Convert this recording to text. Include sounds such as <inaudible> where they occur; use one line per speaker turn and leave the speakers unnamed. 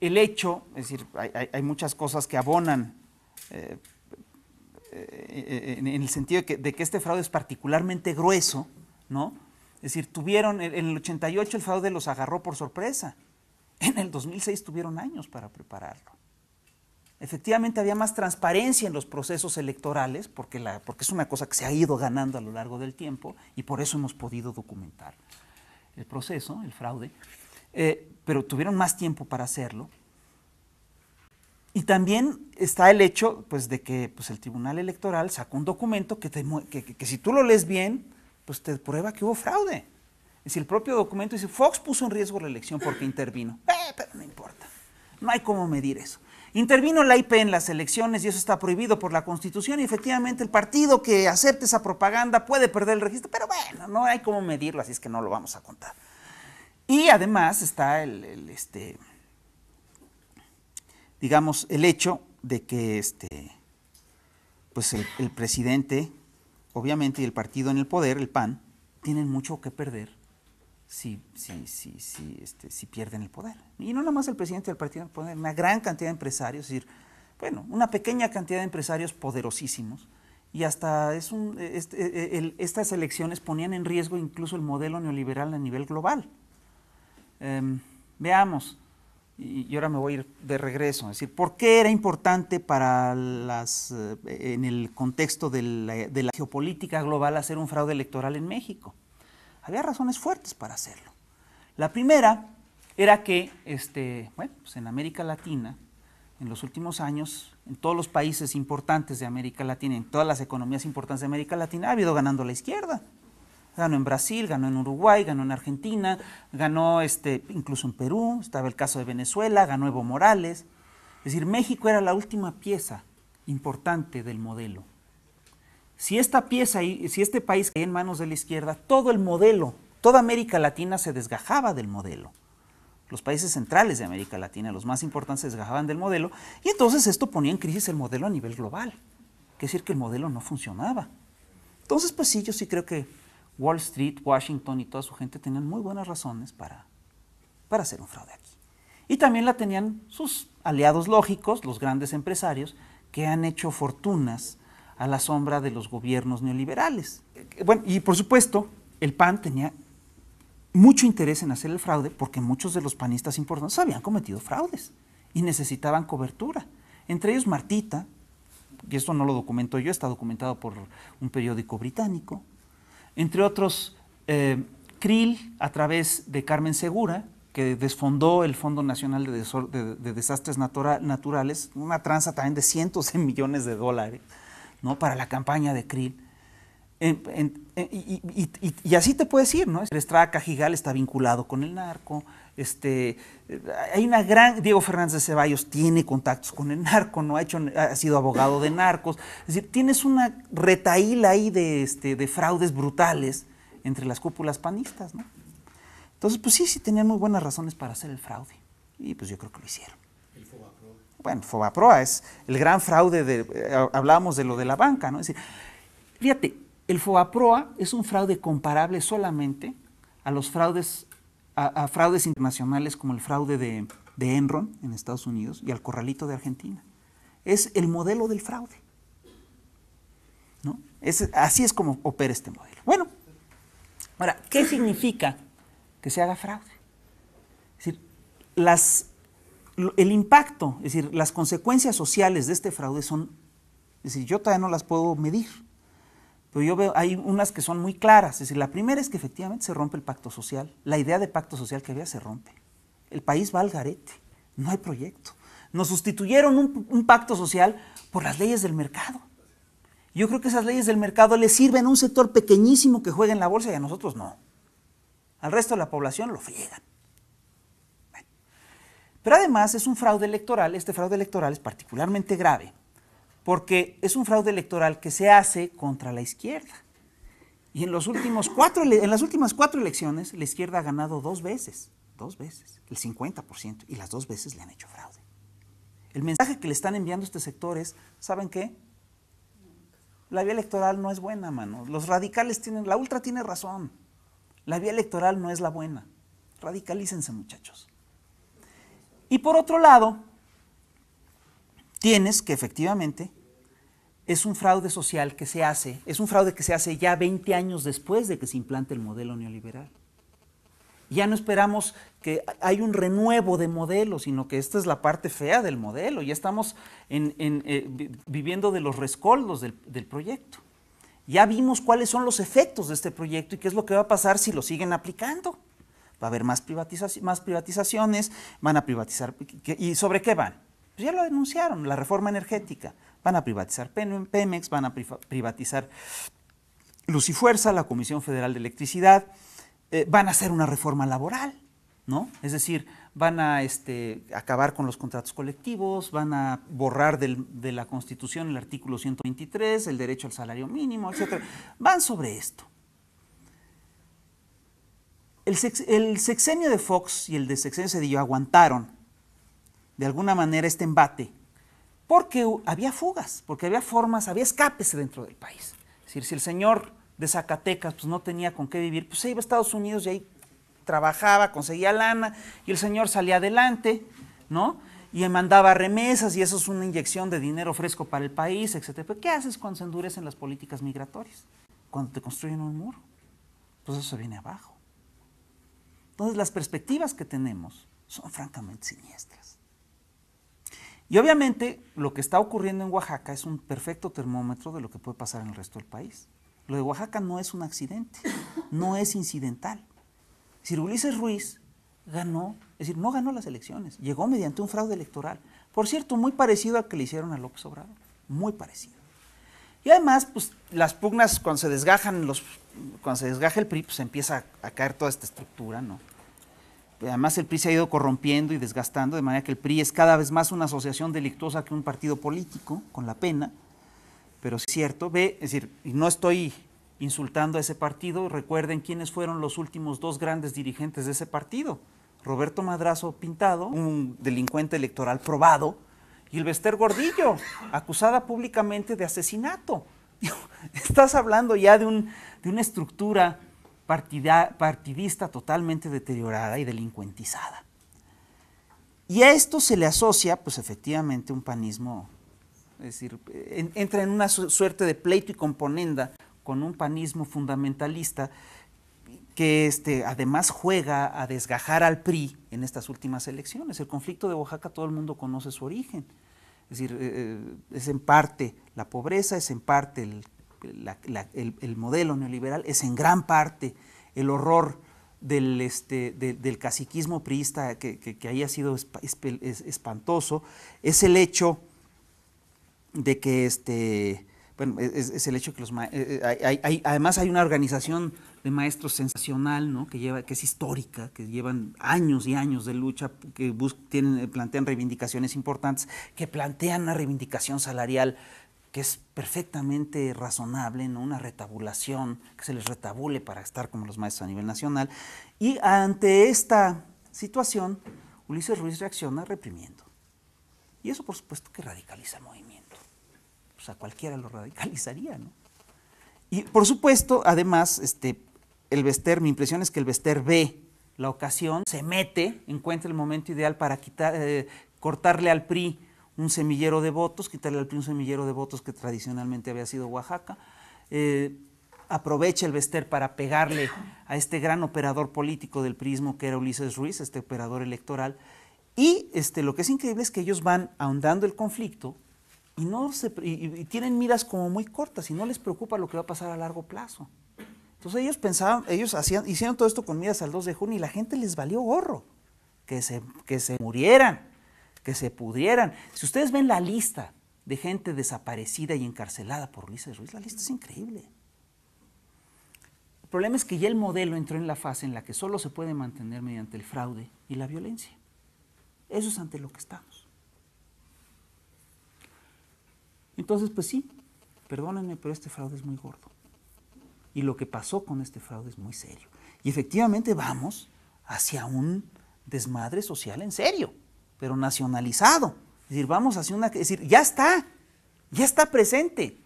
el hecho, es decir, hay, muchas cosas que abonan eh, eh, en, el sentido de que, este fraude es particularmente grueso, ¿no? Es decir, tuvieron, en el 88 el fraude los agarró por sorpresa, en el 2006 tuvieron años para prepararlo. Efectivamente había más transparencia en los procesos electorales, porque es una cosa que se ha ido ganando a lo largo del tiempo y por eso hemos podido documentar el proceso, el fraude. Eh, pero tuvieron más tiempo para hacerlo. Y también está el hecho pues, de que pues, el Tribunal Electoral sacó un documento que, que, si tú lo lees bien, pues te prueba que hubo fraude. Es decir, el propio documento dice, Fox puso en riesgo la elección porque intervino. <laughs> Eh, pero no importa, no hay cómo medir eso. Intervino la IP en las elecciones y eso está prohibido por la Constitución y efectivamente el partido que acepte esa propaganda puede perder el registro, pero bueno, no hay cómo medirlo, así es que no lo vamos a contar. Y además está el, este, digamos, el hecho de que este, pues el, presidente, obviamente, y el partido en el poder, el PAN, tienen mucho que perder si, si, si, este, pierden el poder. Y no nada más el presidente del partido en el poder, una gran cantidad de empresarios, es decir, bueno, una pequeña cantidad de empresarios poderosísimos. Y hasta es un, este, e, e, estas elecciones ponían en riesgo incluso el modelo neoliberal a nivel global. Em, veamos, y, ahora me voy a ir de regreso, es decir, ¿por qué era importante para las, eh, en el contexto de la, geopolítica global hacer un fraude electoral en México? Había razones fuertes para hacerlo. La primera era que este, bueno, pues en América Latina, en los últimos años, en todos los países importantes de América Latina, en todas las economías importantes de América Latina, ha habido ganando la izquierda ganó en Brasil, ganó en Uruguay, ganó en Argentina, ganó este, incluso en Perú, estaba el caso de Venezuela, ganó Evo Morales. Es decir, México era la última pieza importante del modelo. Si esta pieza, si este país caía en manos de la izquierda, todo el modelo, toda América Latina se desgajaba del modelo. Los países centrales de América Latina, los más importantes, se desgajaban del modelo y entonces esto ponía en crisis el modelo a nivel global. Quiere decir que el modelo no funcionaba. Entonces, pues sí, yo sí creo que Wall Street, Washington y toda su gente tenían muy buenas razones para, hacer un fraude aquí. Y también la tenían sus aliados lógicos, los grandes empresarios, que han hecho fortunas a la sombra de los gobiernos neoliberales. Eh, y por supuesto, el PAN tenía mucho interés en hacer el fraude porque muchos de los panistas importantes habían cometido fraudes y necesitaban cobertura. Entre ellos Martita, y esto no lo documento yo, está documentado por un periódico británico, entre otros eh, Krill a través de Carmen Segura, que desfondó el Fondo Nacional de, Desastres Naturales, una tranza también de cientos de millones de dólares ¿no? para la campaña de Krill. y, así te puedes ir, ¿no? Estrada Cajigal está vinculado con el narco, este, hay una gran. Diego Fernández de Ceballos tiene contactos con el narco, ¿no? Ha, hecho, ha sido abogado de narcos. Es decir, tienes una retaíla ahí de, este, de fraudes brutales entre las cúpulas panistas, ¿no? Entonces, pues sí, sí tenían muy buenas razones para hacer el fraude. Y pues yo creo que lo hicieron. El Fobaproa. Bueno, Fobaproa es el gran fraude de. Eh, hablábamos de lo de la banca, ¿no? fíjate, el Fobaproa es un fraude comparable solamente a los fraudes a, fraudes internacionales como el fraude de, Enron en Estados Unidos y al corralito de Argentina. Es el modelo del fraude. ¿no? Es, así es como opera este modelo. Bueno, ahora, ¿qué significa que se haga fraude? Es decir, las, el impacto, es decir, las consecuencias sociales de este fraude son, es decir, yo todavía no las puedo medir. Pero yo veo, hay unas que son muy claras. Es decir, la primera es que efectivamente se rompe el pacto social. La idea de pacto social que había se rompe. El país va al garete. No hay proyecto. Nos sustituyeron un, pacto social por las leyes del mercado. Yo creo que esas leyes del mercado le sirven a un sector pequeñísimo que juega en la bolsa y a nosotros no. Al resto de la población lo friegan. Pero además es un fraude electoral. Este fraude electoral es particularmente grave porque es un fraude electoral que se hace contra la izquierda. Y en, los últimos cuatro, en las últimas cuatro elecciones, la izquierda ha ganado dos veces, dos veces, el 50%, y las dos veces le han hecho fraude. El mensaje que le están enviando a este sector es, ¿saben qué? La vía electoral no es buena, mano. Los radicales tienen, la ultra tiene razón. La vía electoral no es la buena. Radicalícense, muchachos. Y por otro lado, tienes que efectivamente es un fraude social que se hace, es un fraude que se hace ya 20 años después de que se implante el modelo neoliberal. Ya no esperamos que hay un renuevo de modelo, sino que esta es la parte fea del modelo. Ya estamos eh, viviendo de los rescoldos del, proyecto. Ya vimos cuáles son los efectos de este proyecto y qué es lo que va a pasar si lo siguen aplicando. Va a haber más, más privatizaciones, van a privatizar. ¿Y sobre qué van? Pues ya lo denunciaron, la reforma energética. Van a privatizar Pemex, van a privatizar Luz y Fuerza, la Comisión Federal de Electricidad, eh, van a hacer una reforma laboral, ¿no? Es decir, van a este, acabar con los contratos colectivos, van a borrar de la Constitución el artículo 123, el derecho al salario mínimo, etc. Van sobre esto. El, sexenio de Fox y el de sexenio Cedillo aguantaron de alguna manera este embate porque había fugas, porque había formas, había escapes dentro del país. Es decir, si el señor de Zacatecas pues, no tenía con qué vivir, pues se iba a Estados Unidos y ahí trabajaba, conseguía lana, y el señor salía adelante, ¿no? Y mandaba remesas, y eso es una inyección de dinero fresco para el país, etc. Pero ¿qué haces cuando se endurecen las políticas migratorias? Cuando te construyen un muro. Pues eso se viene abajo. Entonces las perspectivas que tenemos son francamente siniestras. Y obviamente lo que está ocurriendo en Oaxaca es un perfecto termómetro de lo que puede pasar en el resto del país. Lo de Oaxaca no es un accidente, no es incidental. Si Ulises Ruiz ganó, es decir, no ganó las elecciones, llegó mediante un fraude electoral. Por cierto, muy parecido al que le hicieron a López Obrador, muy parecido. Y además, pues las pugnas cuando se desgajan los cuando se desgaja el PRI, pues empieza a caer toda esta estructura, ¿no? Eh, además, el PRI se ha ido corrompiendo y desgastando, de manera que el PRI es cada vez más una asociación delictuosa que un partido político, con la pena. Pero es cierto, ve, es decir, no estoy insultando a ese partido, recuerden quiénes fueron los últimos dos grandes dirigentes de ese partido. Roberto Madrazo Pintado, un delincuente electoral probado, y el Bester Gordillo, acusada públicamente de asesinato. <laughs> Estás hablando ya de, de una estructura partidista totalmente deteriorada y delincuentizada. Y a esto se le asocia, pues efectivamente, un panismo, es decir, entra en una suerte de pleito y componenda con un panismo fundamentalista que este, además juega a desgajar al PRI en estas últimas elecciones. El conflicto de Oaxaca todo el mundo conoce su origen. Es decir, eh, eh, es en parte la pobreza, es en parte el el, modelo neoliberal es en gran parte el horror del, este, del caciquismo priista que, que, ahí ha sido espantoso, es el hecho de que, este, bueno, es, el hecho que los eh, eh, hay, además hay una organización de maestros sensacional, que, lleva, que es histórica, que llevan años y años de lucha, que tienen, plantean reivindicaciones importantes, que plantean una reivindicación salarial que es perfectamente razonable, ¿no? una retabulación, que se les retabule para estar como los maestros a nivel nacional. Y ante esta situación, Ulises Ruiz reacciona reprimiendo. Y eso, por supuesto, que radicaliza el movimiento. O sea, cualquiera lo radicalizaría, ¿no? Y, por supuesto, además, este, el Vester, mi impresión es que el Vester ve la ocasión, se mete, encuentra el momento ideal para quitar, eh, cortarle al PRI un semillero de votos, quitarle al PRI un semillero de votos que tradicionalmente había sido Oaxaca. Eh, aprovecha el Vester para pegarle a este gran operador político del prismo que era Ulises Ruiz, este operador electoral. Y este, lo que es increíble es que ellos van ahondando el conflicto y, no se, tienen miras como muy cortas y no les preocupa lo que va a pasar a largo plazo. Entonces ellos pensaban, ellos hacían, hicieron todo esto con miras al 2 de junio y la gente les valió gorro, que se, que se murieran que se pudieran... Si ustedes ven la lista de gente desaparecida y encarcelada por Luis Ruiz, la lista es increíble. El problema es que ya el modelo entró en la fase en la que solo se puede mantener mediante el fraude y la violencia. Eso es ante lo que estamos. Entonces, pues sí, perdónenme, pero este fraude es muy gordo. Y lo que pasó con este fraude es muy serio. Y efectivamente vamos hacia un desmadre social en serio pero nacionalizado. Es decir, vamos hacia una, es decir, ya está, ya está presente.